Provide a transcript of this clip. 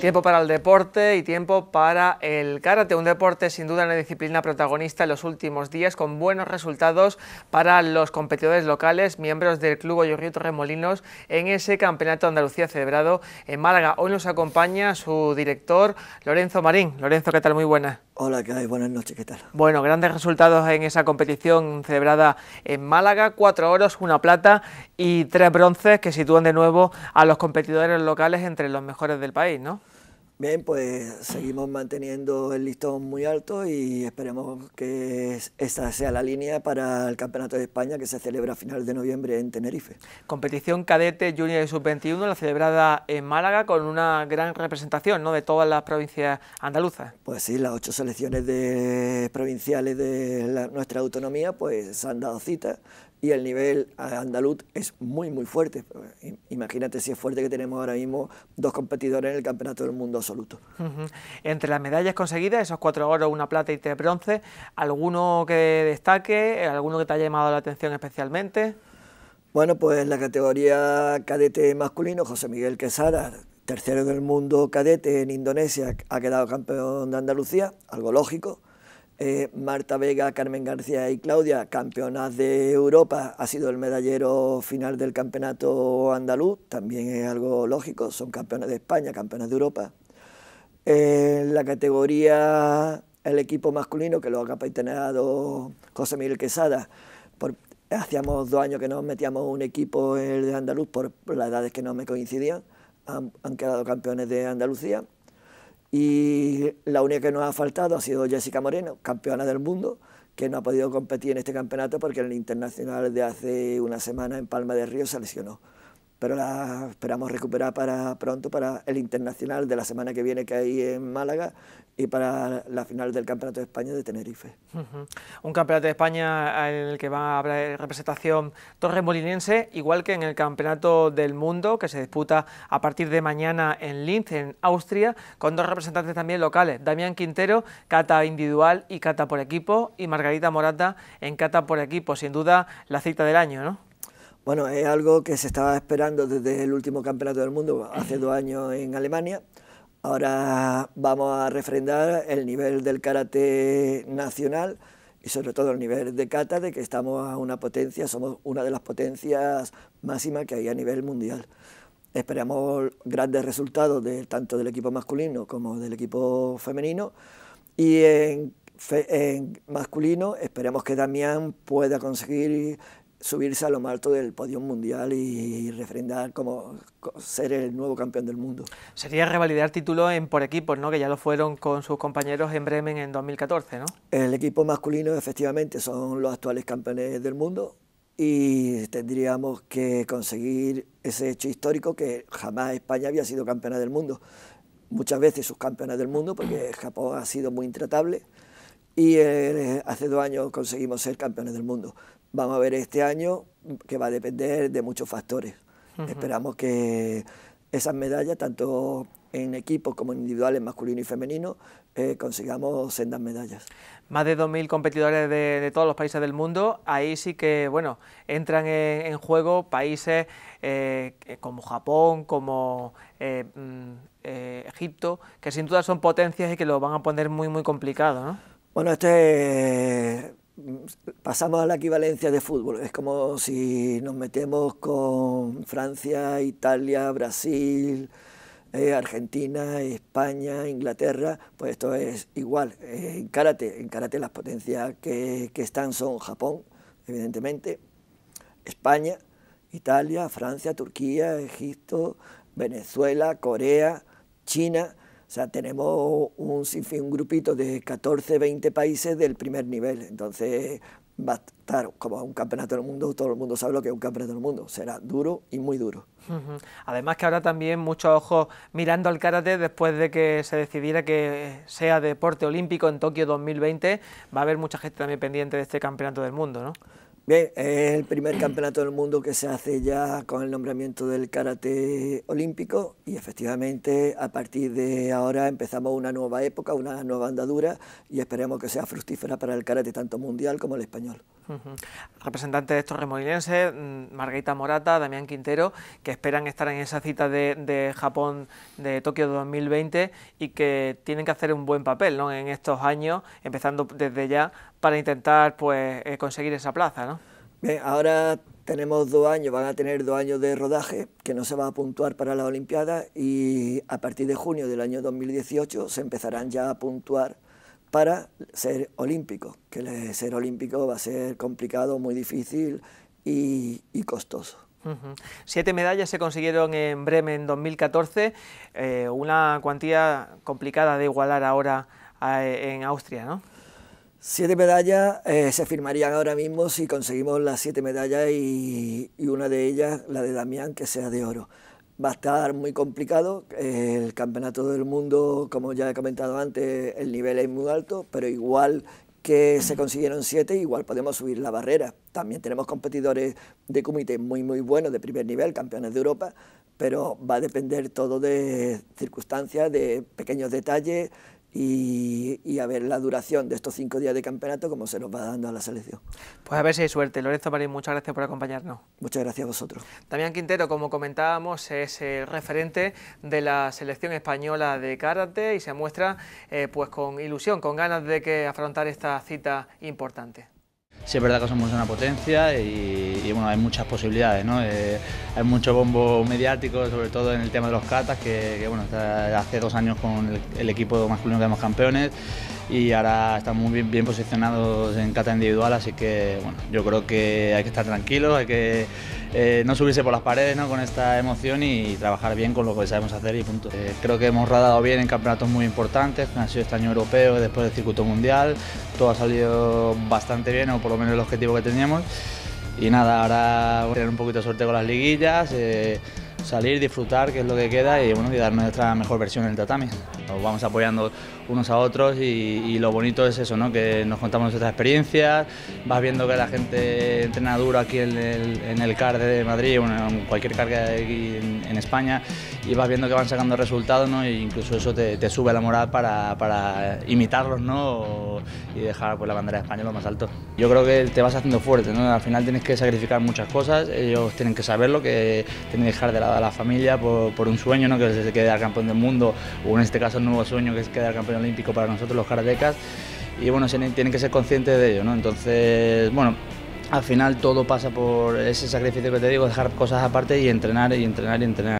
Tiempo para el deporte y tiempo para el karate, un deporte sin duda una disciplina protagonista en los últimos días con buenos resultados para los competidores locales, miembros del Club Hoyorrio Torremolinos en ese Campeonato de Andalucía celebrado en Málaga. Hoy nos acompaña su director Lorenzo Marín. Lorenzo, ¿qué tal? Muy buena. Hola, ¿qué hay? Buenas noches, ¿qué tal? Bueno, grandes resultados en esa competición celebrada en Málaga, cuatro oros, una plata y tres bronces que sitúan de nuevo a los competidores locales entre los mejores del país, ¿no? Bien, pues seguimos manteniendo el listón muy alto y esperemos que esta sea la línea para el Campeonato de España que se celebra a finales de noviembre en Tenerife. Competición cadete junior y sub-21, la celebrada en Málaga con una gran representación de todas las provincias andaluzas. Pues sí, las ocho selecciones de, provinciales de nuestra autonomía pues se han dado cita y el nivel andaluz es muy, muy fuerte. Imagínate si es fuerte que tenemos ahora mismo dos competidores en el Campeonato del Mundo absoluto. Entre las medallas conseguidas, esos cuatro oros, una plata y tres bronce, ¿alguno que destaque, alguno que te haya llamado la atención especialmente? Bueno, pues la categoría cadete masculino, José Miguel Quesada, tercero del mundo cadete en Indonesia, ha quedado campeón de Andalucía, algo lógico. Eh, Marta Vega, Carmen García y Claudia, campeonas de Europa, ha sido el medallero final del campeonato andaluz, también es algo lógico, son campeonas de España, campeonas de Europa. la categoría, el equipo masculino, que lo ha capitaneado José Miguel Quesada, hacíamos dos años que no metíamos un equipo el de andaluz por, las edades que no me coincidían, han quedado campeones de Andalucía. Y la única que nos ha faltado ha sido Jessica Moreno, campeona del mundo, que no ha podido competir en este campeonato porque en el internacional de hace una semana en Palma de Río se lesionó pero la esperamos recuperar para pronto para el internacional de la semana que viene que hay en Málaga y para la final del Campeonato de España de Tenerife. Un Campeonato de España en el que va a haber representación torremolinense, igual que en el Campeonato del Mundo que se disputa a partir de mañana en Linz, en Austria, con dos representantes también locales, Damián Quintero, cata individual y cata por equipo, y Margarita Morata en cata por equipo, sin duda la cita del año, ¿no? Bueno, es algo que se estaba esperando desde el último campeonato del mundo, hace dos años en Alemania. Ahora vamos a refrendar el nivel del karate nacional y sobre todo el nivel de kata, de que estamos a una potencia, somos una de las potencias máximas que hay a nivel mundial. Esperamos grandes resultados tanto del equipo masculino como del equipo femenino y en, masculino esperamos que Damián pueda conseguir subirse a lo más alto del podio mundial y, refrendar como ser el nuevo campeón del mundo. Sería revalidar títulos en por equipos, ¿no? Que ya lo fueron con sus compañeros en Bremen en 2014, ¿no? El equipo masculino efectivamente son los actuales campeones del mundo y tendríamos que conseguir ese hecho histórico que jamás España había sido campeona del mundo. Muchas veces sus campeonas del mundo porque Japón ha sido muy intratable y eh, hace dos años conseguimos ser campeones del mundo. Vamos a ver este año que va a depender de muchos factores. Esperamos que esas medallas, tanto en equipos como en individuales masculino y femenino, eh, consigamos sendas medallas. Más de 2.000 competidores de, todos los países del mundo, ahí sí que bueno entran en, juego países eh, como Japón, como mm, Egipto, que sin duda son potencias y que lo van a poner muy muy complicado. ¿no? Bueno, este mm, pasamos a la equivalencia de fútbol. Es como si nos metemos con Francia, Italia, Brasil, eh, Argentina, España, Inglaterra, pues esto es igual. en karate, en karate las potencias que, que están son Japón, evidentemente, España, Italia, Francia, Turquía, Egipto, Venezuela, Corea, China, o sea, tenemos un, grupito de 14, 20 países del primer nivel. Entonces, va a estar como un campeonato del mundo, todo el mundo sabe lo que es un campeonato del mundo, será duro y muy duro. Además que ahora también muchos ojos mirando al karate después de que se decidiera que sea deporte olímpico en Tokio 2020, va a haber mucha gente también pendiente de este campeonato del mundo, ¿no? Bien, es el primer campeonato del mundo que se hace ya con el nombramiento del karate olímpico y efectivamente a partir de ahora empezamos una nueva época, una nueva andadura y esperemos que sea fructífera para el karate tanto mundial como el español. Representantes de estos torremolidenses, mm, Margarita Morata, Damián Quintero, que esperan estar en esa cita de, Japón de Tokio 2020 y que tienen que hacer un buen papel en estos años, empezando desde ya, para intentar pues, eh, conseguir esa plaza. ahora tenemos dos años, van a tener dos años de rodaje que no se va a puntuar para las Olimpiadas y a partir de junio del año 2018 se empezarán ya a puntuar para ser olímpico, que ser olímpico va a ser complicado, muy difícil y, costoso. Siete medallas se consiguieron en Bremen en 2014, eh, una cuantía complicada de igualar ahora en Austria, ¿no? Siete medallas eh, se firmarían ahora mismo si conseguimos las siete medallas y, una de ellas, la de Damián, que sea de oro va a estar muy complicado. El campeonato del mundo, como ya he comentado antes, el nivel es muy alto, pero igual que se consiguieron siete, igual podemos subir la barrera. También tenemos competidores de comité muy, muy buenos, de primer nivel, campeones de Europa, pero va a depender todo de circunstancias, de pequeños detalles, y, a ver la duración de estos cinco días de campeonato, como se nos va dando a la selección. Pues a ver si hay suerte. Lorenzo Marín, muchas gracias por acompañarnos. Muchas gracias a vosotros. También Quintero, como comentábamos, es el referente de la selección española de karate y se muestra eh, pues con ilusión, con ganas de que afrontar esta cita importante. Sí, es verdad que somos una potencia y, bueno, hay muchas posibilidades, ¿no? Eh, hay mucho bombo mediático, sobre todo en el tema de los catas, que, bueno, hace dos años con el, equipo masculino que vemos campeones y ahora estamos muy bien, posicionados en cata individual, así que bueno, yo creo que hay que estar tranquilos, hay que eh, no subirse por las paredes ¿no? con esta emoción y trabajar bien con lo que sabemos hacer y punto. Eh, creo que hemos rodado bien en campeonatos muy importantes, ha sido este año europeo después del circuito mundial, todo ha salido bastante bien, o por lo menos el objetivo que teníamos y nada, ahora tener un poquito de suerte con las liguillas, eh, salir, disfrutar, que es lo que queda, y bueno, y dar nuestra mejor versión en el tatami vamos apoyando unos a otros y, lo bonito es eso, que nos contamos nuestras experiencias, vas viendo que la gente entrena duro aquí en el, en CAR de Madrid, bueno, en cualquier CAR aquí en, España, y vas viendo que van sacando resultados e incluso eso te, sube la moral para, para imitarlos y dejar pues, la bandera de España lo más alto. Yo creo que te vas haciendo fuerte, al final tienes que sacrificar muchas cosas, ellos tienen que saberlo, que tienen que dejar de lado a la familia por, un sueño, ¿no? que se quede al campeón del mundo o en este caso un nuevo sueño que es quedar campeón olímpico para nosotros los karatecas y bueno, tienen que ser conscientes de ello, ¿no? Entonces, bueno, al final todo pasa por ese sacrificio que te digo, dejar cosas aparte y entrenar y entrenar y entrenar.